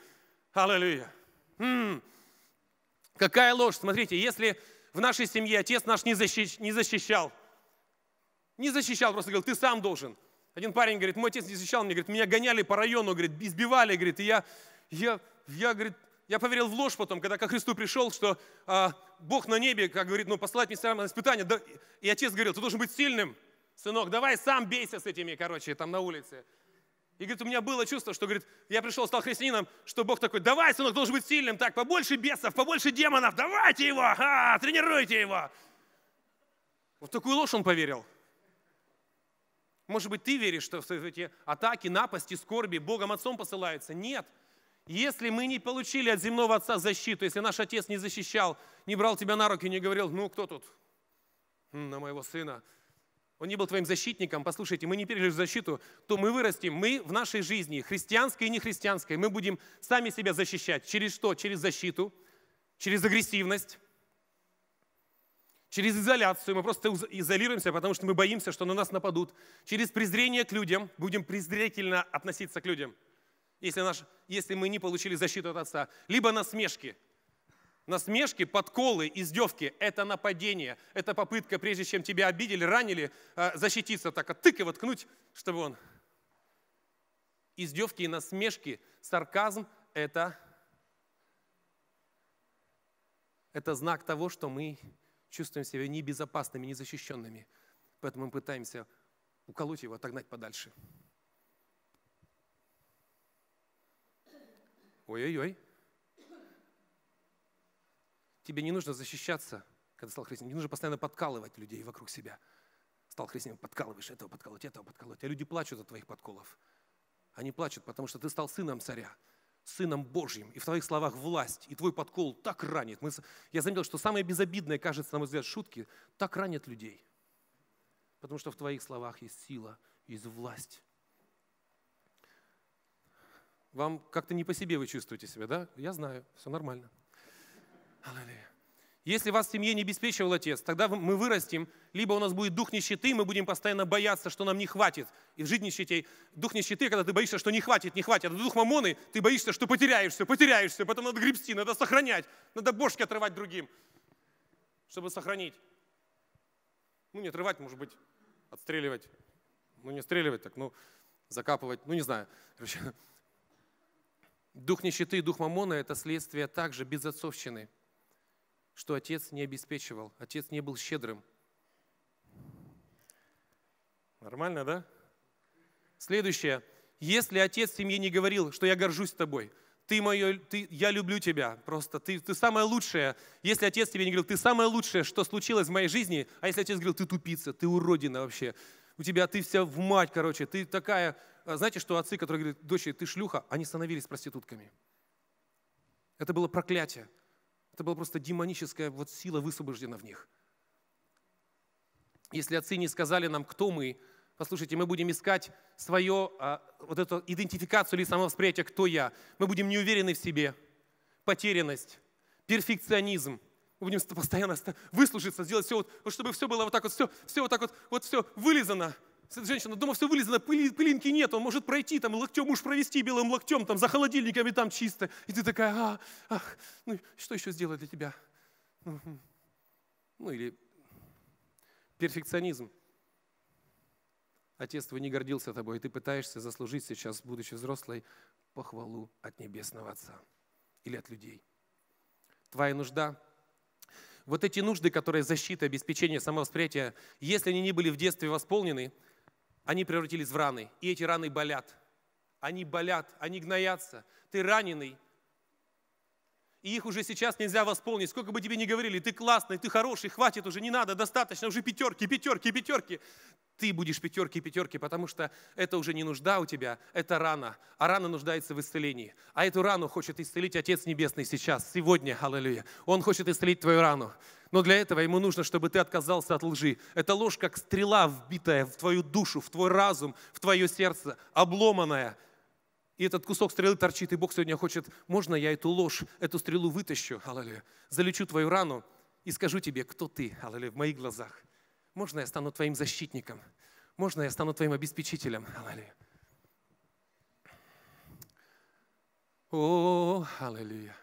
аллилуйя. М-м. Какая ложь, смотрите, если в нашей семье отец наш не, защищ, не защищал, не защищал, просто говорил, ты сам должен. Один парень говорит, мой отец не защищал меня, говорит, меня гоняли по району, говорит, избивали, говорит, и я, я, я, говорит, я поверил в ложь потом, когда ко Христу пришел, что а, Бог на небе, как говорит, ну, посылать мне на испытание. Да, и отец говорил, ты должен быть сильным, сынок, давай сам бейся с этими, короче, там на улице. И говорит, у меня было чувство, что, говорит, я пришел, стал христианином, что Бог такой, давай, сынок, должен быть сильным, так, побольше бесов, побольше демонов, давайте его, а, тренируйте его. Вот такую ложь он поверил. Может быть, ты веришь, что эти атаки, напасти, скорби Богом Отцом посылаются? Нет. Если мы не получили от земного Отца защиту, если наш Отец не защищал, не брал тебя на руки, не говорил, ну кто тут? На моего сына. Он не был твоим защитником. Послушайте, мы не пережили защиту, то мы вырастем. Мы в нашей жизни, христианской и нехристианской, мы будем сами себя защищать. Через что? Через защиту, через агрессивность, через изоляцию, мы просто изолируемся, потому что мы боимся, что на нас нападут, через презрение к людям, будем презрительно относиться к людям, если, наш, если мы не получили защиту от Отца, либо насмешки. Насмешки, подколы, издевки – это нападение, это попытка, прежде чем тебя обидели, ранили, а, защититься, так а тык и воткнуть, чтобы он… Издевки и насмешки, сарказм – это, это знак того, что мы чувствуем себя небезопасными, незащищенными. Поэтому мы пытаемся уколоть его, отогнать подальше. Ой-ой-ой. Тебе не нужно защищаться, когда стал христианином. Не нужно постоянно подкалывать людей вокруг себя. Стал христианином, подкалываешь этого, подколоть, этого подколоть. А люди плачут от твоих подколов. Они плачут, потому что ты стал сыном царя. Сыном Божьим, и в твоих словах власть, и твой подкол так ранит. Мы, я заметил, что самые безобидные, кажется, на мой взгляд, шутки так ранят людей. Потому что в твоих словах есть сила, есть власть. Вам как-то не по себе вы чувствуете себя, да? Я знаю, все нормально. Аллилуйя. Если вас в семье не обеспечивал отец, тогда мы вырастем, либо у нас будет дух нищеты, мы будем постоянно бояться, что нам не хватит. И жить нищетей. Дух нищеты, когда ты боишься, что не хватит, не хватит. А дух мамоны, ты боишься, что потеряешься, потеряешься, потом надо гребсти, надо сохранять, надо бошки отрывать другим, чтобы сохранить. Ну, не отрывать, может быть, отстреливать. Ну, не отстреливать так, ну, закапывать, ну, не знаю. Короче. Дух нищеты и дух мамона – это следствие также безотцовщины – что отец не обеспечивал, отец не был щедрым. Нормально, да? Следующее. Если отец в не говорил, что я горжусь тобой, ты мое, ты, я люблю тебя, просто ты, ты самое лучшее. Если отец тебе не говорил, ты самое лучшее, что случилось в моей жизни, а если отец говорил, ты тупица, ты уродина вообще, у тебя ты вся в мать, короче, ты такая, а знаете, что отцы, которые говорят, дочери, ты шлюха, они становились проститутками. Это было проклятие. Это была просто демоническая вот сила высвобождена в них. Если отцы не сказали нам, кто мы, послушайте, мы будем искать свое а, вот эту идентификацию или самовосприятие, кто я. Мы будем неуверены в себе, потерянность, перфекционизм. Мы будем постоянно выслужиться, сделать все, вот, чтобы все было вот так вот, все, все вот так вот, вот все вылизано – женщина, дома все вылезано, пыли, пылинки нет, он может пройти, там локтем уж провести белым локтем, там за холодильниками там чисто. И ты такая, а, ах, ну что еще сделать для тебя? Ну или перфекционизм. Отец твой не гордился тобой, и ты пытаешься заслужить сейчас, будучи взрослой, похвалу от Небесного Отца или от людей. Твоя нужда вот эти нужды, которые защита, обеспечение, самовосприятие, если они не были в детстве восполнены, они превратились в раны, и эти раны болят. Они болят, они гноятся. Ты раненый, и их уже сейчас нельзя восполнить. Сколько бы тебе ни говорили, ты классный, ты хороший, хватит уже, не надо, достаточно, уже пятерки, пятерки, пятерки. Ты будешь пятерки, пятерки, потому что это уже не нужда у тебя, это рана. А рана нуждается в исцелении. А эту рану хочет исцелить Отец Небесный сейчас, сегодня, аллилуйя. Он хочет исцелить твою рану. Но для этого ему нужно, чтобы ты отказался от лжи. Это ложь, как стрела, вбитая в твою душу, в твой разум, в твое сердце, обломанная. И этот кусок стрелы торчит, и Бог сегодня хочет, можно я эту ложь, эту стрелу вытащу, аллилуйя, залечу твою рану и скажу тебе, кто ты, аллилуйя, в моих глазах. Можно я стану твоим защитником? Можно я стану твоим обеспечителем? Аллилуйя. О, аллилуйя.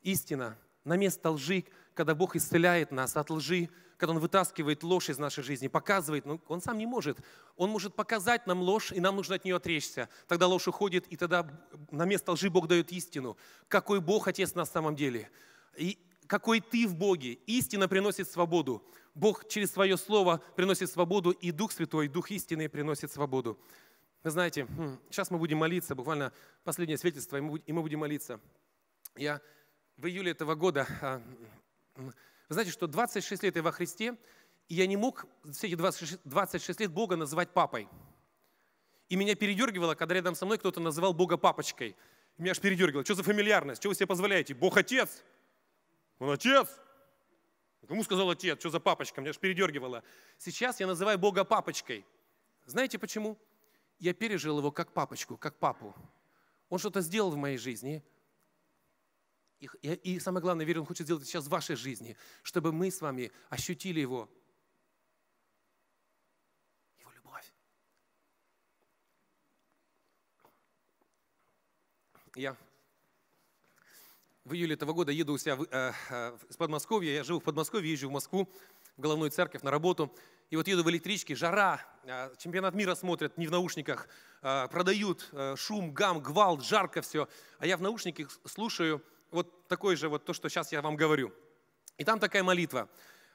Истина на место лжи когда Бог исцеляет нас от лжи, когда Он вытаскивает ложь из нашей жизни, показывает, но ну, Он сам не может. Он может показать нам ложь, и нам нужно от нее отречься. Тогда ложь уходит, и тогда на место лжи Бог дает истину. Какой Бог Отец на самом деле? И какой ты в Боге. Истина приносит свободу. Бог через свое слово приносит свободу, и Дух Святой, Дух истины приносит свободу. Вы знаете, хм, сейчас мы будем молиться, буквально последнее свидетельство, и мы будем молиться. Я в июле этого года а, вы знаете, что 26 лет я во Христе, и я не мог все эти 26, 26 лет Бога называть папой. И меня передергивало, когда рядом со мной кто-то называл Бога папочкой. И меня аж передергивало. Что за фамильярность? Что вы себе позволяете? Бог отец. Он отец. Кому сказал отец? Что за папочка? Меня аж передергивало. Сейчас я называю Бога папочкой. Знаете почему? Я пережил его как папочку, как папу. Он что-то сделал в моей жизни, и, и самое главное, верю, Он хочет сделать сейчас в вашей жизни, чтобы мы с вами ощутили Его. Его любовь. Я в июле этого года еду у себя в, э, э, из Подмосковья. Я живу в Подмосковье, езжу в Москву, в головную церковь, на работу. И вот еду в электричке, жара, э, чемпионат мира смотрят, не в наушниках, э, продают э, шум, гам, гвалт, жарко все. А я в наушниках слушаю вот такой же, вот то, что сейчас я вам говорю. И там такая молитва.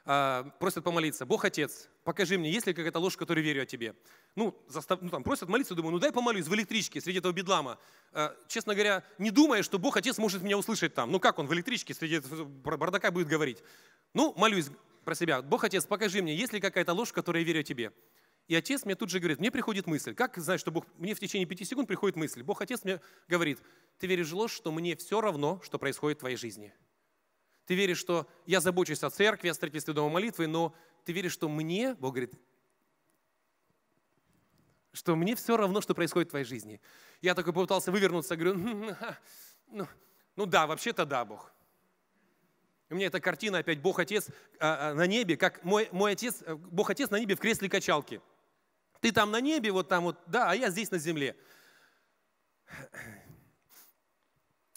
А, просят помолиться. Бог Отец, покажи мне, есть ли какая-то ложь, которую верю о тебе. Ну, застав... ну там просят молиться, думаю, ну дай помолюсь в электричке среди этого бедлама. А, честно говоря, не думая, что Бог Отец может меня услышать там. Ну как он в электричке среди бардака будет говорить? Ну, молюсь про себя. Бог Отец, покажи мне, есть ли какая-то ложь, которую я верю тебе. И отец мне тут же говорит, мне приходит мысль. Как знать, что Бог... Мне в течение пяти секунд приходит мысль. Бог Отец мне говорит, ты веришь в ложь, что мне все равно, что происходит в твоей жизни. Ты веришь, что я забочусь о церкви, о строительстве дома молитвы, но ты веришь, что мне, Бог говорит, что мне все равно, что происходит в твоей жизни. Я такой попытался вывернуться, говорю, ну, ну да, вообще-то да, Бог. У меня эта картина опять Бог Отец а, а, на небе, как мой, мой отец, э, Бог Отец на небе в кресле качалки. Ты там на небе, вот там вот, да, а я здесь на земле.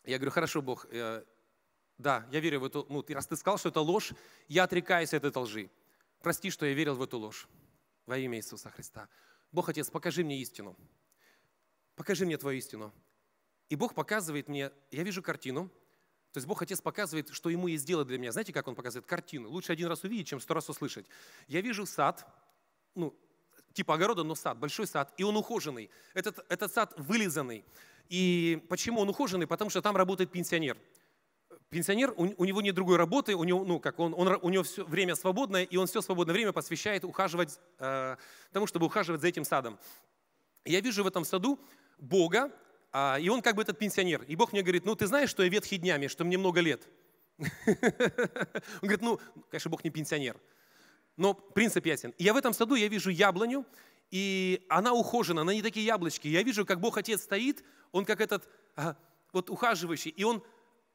Я говорю, хорошо, Бог, э, да, я верю в эту, ну, раз ты сказал, что это ложь, я отрекаюсь от этой лжи. Прости, что я верил в эту ложь. Во имя Иисуса Христа. Бог, Отец, покажи мне истину. Покажи мне твою истину. И Бог показывает мне, я вижу картину, то есть Бог Отец показывает, что Ему есть дело для меня. Знаете, как Он показывает? Картину. Лучше один раз увидеть, чем сто раз услышать. Я вижу сад, ну, типа огорода, но сад, большой сад, и он ухоженный. Этот, этот сад вылизанный. И почему он ухоженный? Потому что там работает пенсионер. Пенсионер, у, у него нет другой работы, у него, ну, как он, он, у него все время свободное, и он все свободное время посвящает ухаживать, э, тому, чтобы ухаживать за этим садом. Я вижу в этом саду Бога, э, и он как бы этот пенсионер. И Бог мне говорит, ну ты знаешь, что я ветхий днями, что мне много лет. Он говорит, ну, конечно, Бог не пенсионер но принцип ясен. я в этом саду, я вижу яблоню, и она ухожена, она не такие яблочки. Я вижу, как Бог Отец стоит, он как этот а, вот ухаживающий, и он,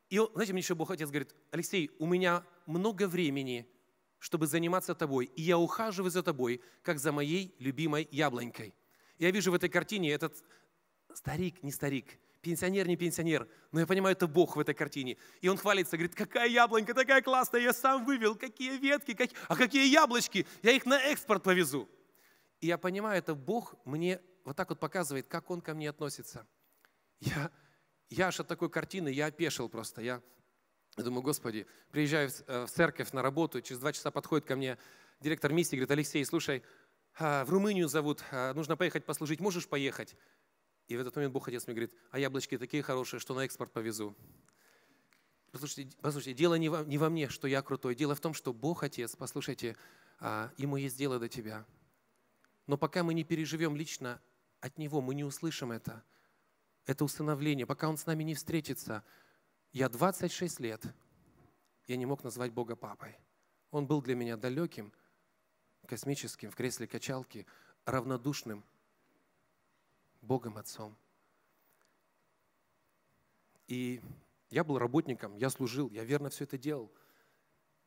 и он, знаете, мне еще Бог Отец говорит, Алексей, у меня много времени, чтобы заниматься тобой, и я ухаживаю за тобой, как за моей любимой яблонькой. Я вижу в этой картине этот старик, не старик, пенсионер, не пенсионер, но я понимаю, это Бог в этой картине. И он хвалится, говорит, какая яблонька такая классная, я сам вывел, какие ветки, как... а какие яблочки, я их на экспорт повезу. И я понимаю, это Бог мне вот так вот показывает, как он ко мне относится. Я, я аж от такой картины, я опешил просто, я, я думаю, Господи, приезжаю в э, церковь на работу, через два часа подходит ко мне директор миссии, говорит, Алексей, слушай, а, в Румынию зовут, а, нужно поехать послужить, можешь поехать? И в этот момент Бог Отец мне говорит, а яблочки такие хорошие, что на экспорт повезу. Послушайте, послушайте дело не во, не во мне, что я крутой. Дело в том, что Бог Отец, послушайте, а, Ему есть дело до тебя. Но пока мы не переживем лично от Него, мы не услышим это. Это установление. Пока Он с нами не встретится. Я 26 лет, я не мог назвать Бога папой. Он был для меня далеким, космическим, в кресле качалки, равнодушным – Богом Отцом. И я был работником, я служил, я верно все это делал.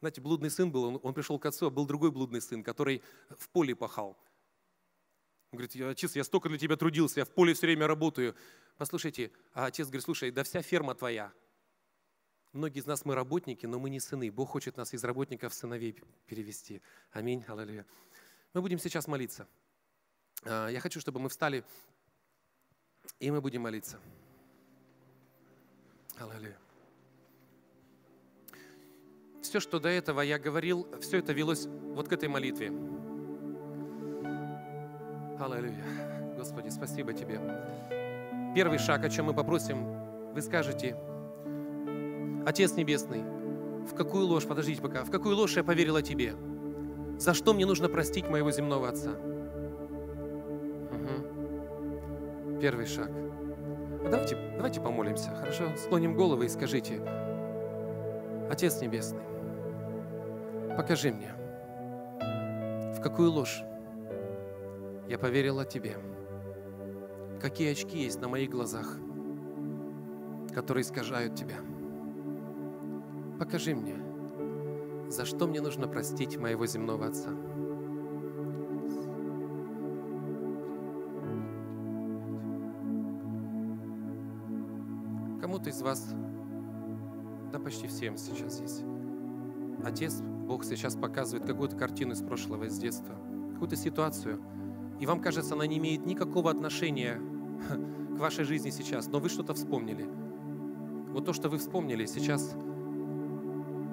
Знаете, блудный сын был, он, он пришел к отцу, а был другой блудный сын, который в поле пахал. Он говорит, я, отец, я столько для тебя трудился, я в поле все время работаю. Послушайте, а отец говорит, слушай, да вся ферма твоя. Многие из нас мы работники, но мы не сыны. Бог хочет нас из работников в сыновей перевести. Аминь, аллилуйя. Мы будем сейчас молиться. А, я хочу, чтобы мы встали и мы будем молиться. Аллилуйя. Все, что до этого я говорил, все это велось вот к этой молитве. Аллилуйя. Господи, спасибо Тебе. Первый шаг, о чем мы попросим, вы скажете, Отец Небесный, в какую ложь, подождите пока, в какую ложь я поверила Тебе? За что мне нужно простить моего земного отца? Первый шаг. давайте, давайте помолимся, хорошо? Склоним головы и скажите, Отец Небесный, покажи мне, в какую ложь я поверила Тебе, какие очки есть на моих глазах, которые искажают Тебя. Покажи мне, за что мне нужно простить моего земного отца – из вас, да почти всем сейчас здесь отец, Бог сейчас показывает какую-то картину из прошлого, из детства, какую-то ситуацию, и вам кажется, она не имеет никакого отношения к вашей жизни сейчас, но вы что-то вспомнили. Вот то, что вы вспомнили сейчас,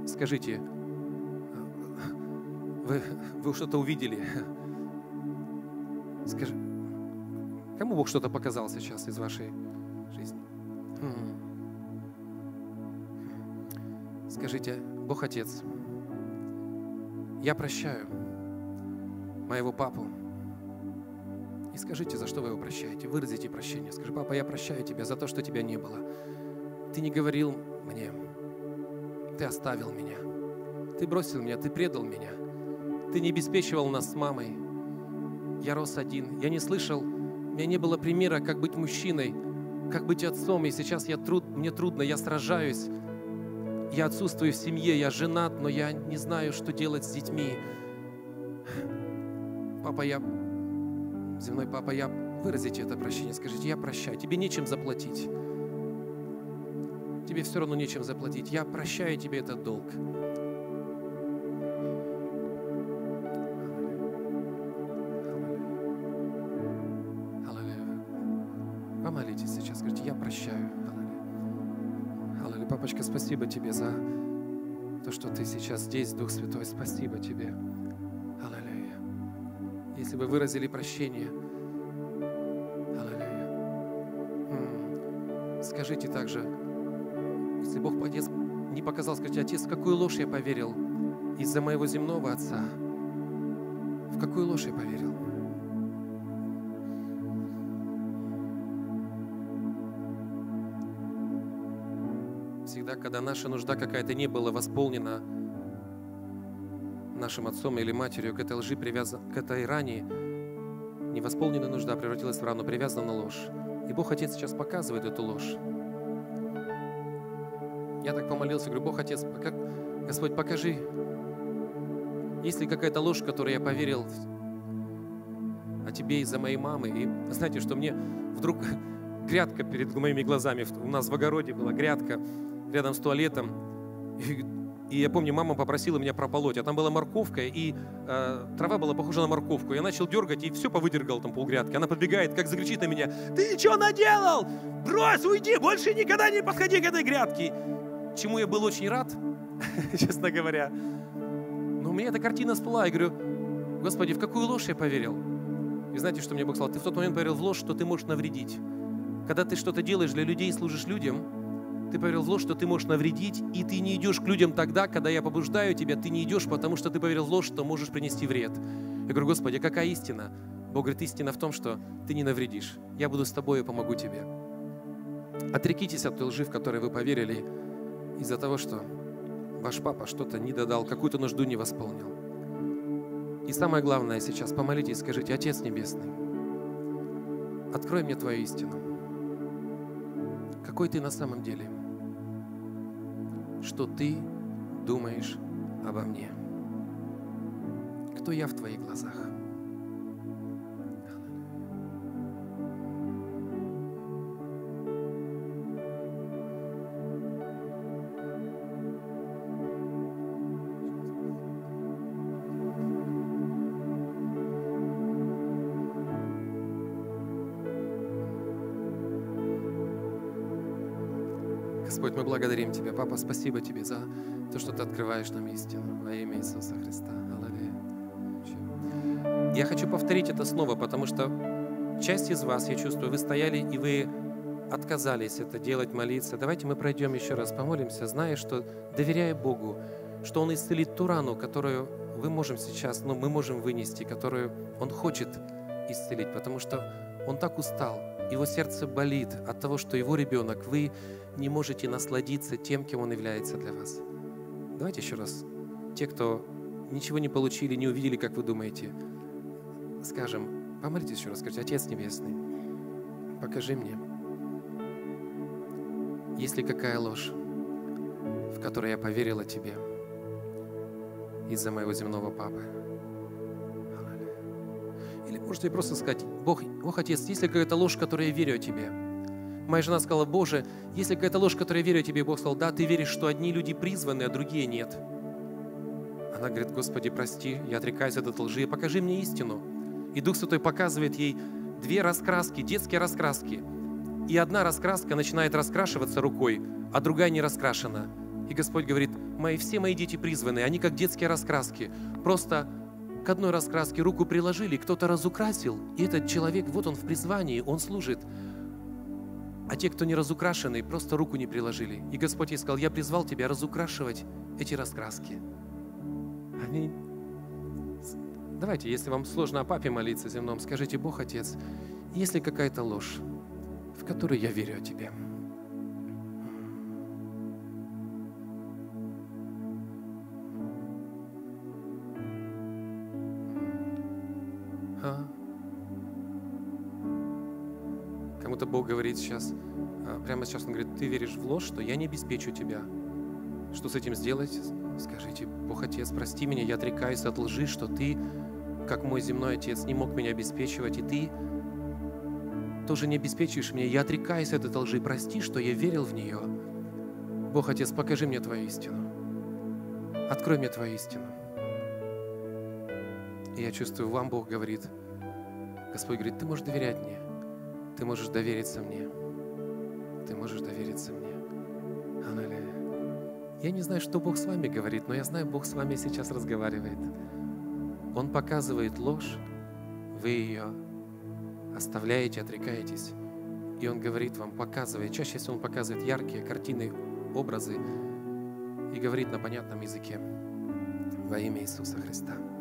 скажите, вы, вы что-то увидели. Скажи, кому Бог что-то показал сейчас из вашей жизни? Хм. Скажите, Бог Отец, я прощаю моего папу. И скажите, за что вы его прощаете. Выразите прощение. Скажи, папа, я прощаю тебя за то, что тебя не было. Ты не говорил мне. Ты оставил меня. Ты бросил меня, ты предал меня. Ты не обеспечивал нас с мамой. Я рос один. Я не слышал, у меня не было примера, как быть мужчиной, как быть отцом. И сейчас я труд, мне трудно, я сражаюсь я отсутствую в семье, я женат, но я не знаю, что делать с детьми. Папа, я, земной папа, я выразите это прощение, скажите, я прощаю, тебе нечем заплатить. Тебе все равно нечем заплатить. Я прощаю тебе этот долг. спасибо Тебе за то, что Ты сейчас здесь, Дух Святой. Спасибо Тебе. Аллилуйя. Если бы выразили прощение, Аллилуйя. Скажите также, если Бог Отец не показал, скажите, Отец, в какую ложь я поверил из-за моего земного Отца? В какую ложь я поверил? когда наша нужда какая-то не была восполнена нашим отцом или матерью, к этой лжи привязан, к этой ране невосполненная нужда превратилась в рану, привязана ложь. И Бог Отец сейчас показывает эту ложь. Я так помолился, говорю, Бог Отец, пока... Господь, покажи, есть ли какая-то ложь, в которой я поверил о тебе из-за моей мамы. И знаете, что мне вдруг грядка перед моими глазами, у нас в огороде была грядка, рядом с туалетом. И, и я помню, мама попросила меня прополоть. А там была морковка, и э, трава была похожа на морковку. Я начал дергать, и все повыдергал там полгрядки. Она подбегает, как закричит на меня. «Ты что наделал? Брось, уйди! Больше никогда не подходи к этой грядке!» Чему я был очень рад, честно говоря. Но у меня эта картина сплыла. Я говорю, «Господи, в какую ложь я поверил?» И знаете, что мне Бог сказал? Ты в тот момент поверил в ложь, что ты можешь навредить. Когда ты что-то делаешь для людей, служишь людям, ты поверил в ложь, что ты можешь навредить, и ты не идешь к людям тогда, когда я побуждаю тебя, ты не идешь, потому что ты поверил в ложь, что можешь принести вред. Я говорю, Господи, какая истина? Бог говорит, истина в том, что ты не навредишь. Я буду с тобой и помогу тебе. Отрекитесь от той лжи, в которой вы поверили, из-за того, что ваш папа что-то не додал, какую-то нужду не восполнил. И самое главное сейчас, помолитесь, скажите, Отец Небесный, открой мне Твою истину. Какой Ты на самом деле? что ты думаешь обо мне. Кто я в твоих глазах? Господь, мы благодарим Тебя. Папа, спасибо Тебе за то, что Ты открываешь нам истину во имя Иисуса Христа. Аллилуйя. Я хочу повторить это снова, потому что часть из вас, я чувствую, вы стояли и вы отказались это делать, молиться. Давайте мы пройдем еще раз, помолимся, зная, что доверяя Богу, что Он исцелит ту рану, которую мы можем сейчас, но ну, мы можем вынести, которую Он хочет исцелить, потому что Он так устал, его сердце болит от того, что его ребенок, вы не можете насладиться тем, кем он является для вас. Давайте еще раз. Те, кто ничего не получили, не увидели, как вы думаете, скажем, помолитесь еще раз, скажите, Отец Небесный, покажи мне, есть ли какая ложь, в которой я поверила Тебе из-за моего земного папы. Или можете просто сказать, Бог, Бог Отец, если какая-то ложь, которую я верю о Тебе. Моя жена сказала, Боже, если какая-то ложь, которую я верю о Тебе, Бог сказал, да, ты веришь, что одни люди призваны, а другие нет. Она говорит, Господи, прости, я отрекаюсь от этой лжи, покажи мне истину. И Дух Святой показывает ей две раскраски, детские раскраски. И одна раскраска начинает раскрашиваться рукой, а другая не раскрашена. И Господь говорит, мои, все мои дети призваны, они как детские раскраски. Просто к одной раскраске руку приложили, кто-то разукрасил, и этот человек, вот он в призвании, он служит. А те, кто не разукрашены, просто руку не приложили. И Господь ей сказал, я призвал тебя разукрашивать эти раскраски. Аминь. Давайте, если вам сложно о папе молиться земном, скажите, Бог, Отец, есть ли какая-то ложь, в которую я верю о Тебе? говорит сейчас, э, прямо сейчас Он говорит, ты веришь в ложь, что я не обеспечу тебя. Что с этим сделать? Скажите, Бог Отец, прости меня, я отрекаюсь от лжи, что ты, как мой земной Отец, не мог меня обеспечивать, и ты тоже не обеспечиваешь меня. Я отрекаюсь от этой лжи, прости, что я верил в нее. Бог Отец, покажи мне Твою истину. Открой мне Твою истину. И я чувствую, вам Бог говорит, Господь говорит, ты можешь доверять мне. Ты можешь довериться мне. Ты можешь довериться мне. Аллилуйя. Я не знаю, что Бог с вами говорит, но я знаю, Бог с вами сейчас разговаривает. Он показывает ложь, вы ее оставляете, отрекаетесь. И Он говорит вам, показывает. Чаще всего Он показывает яркие картины, образы и говорит на понятном языке во имя Иисуса Христа.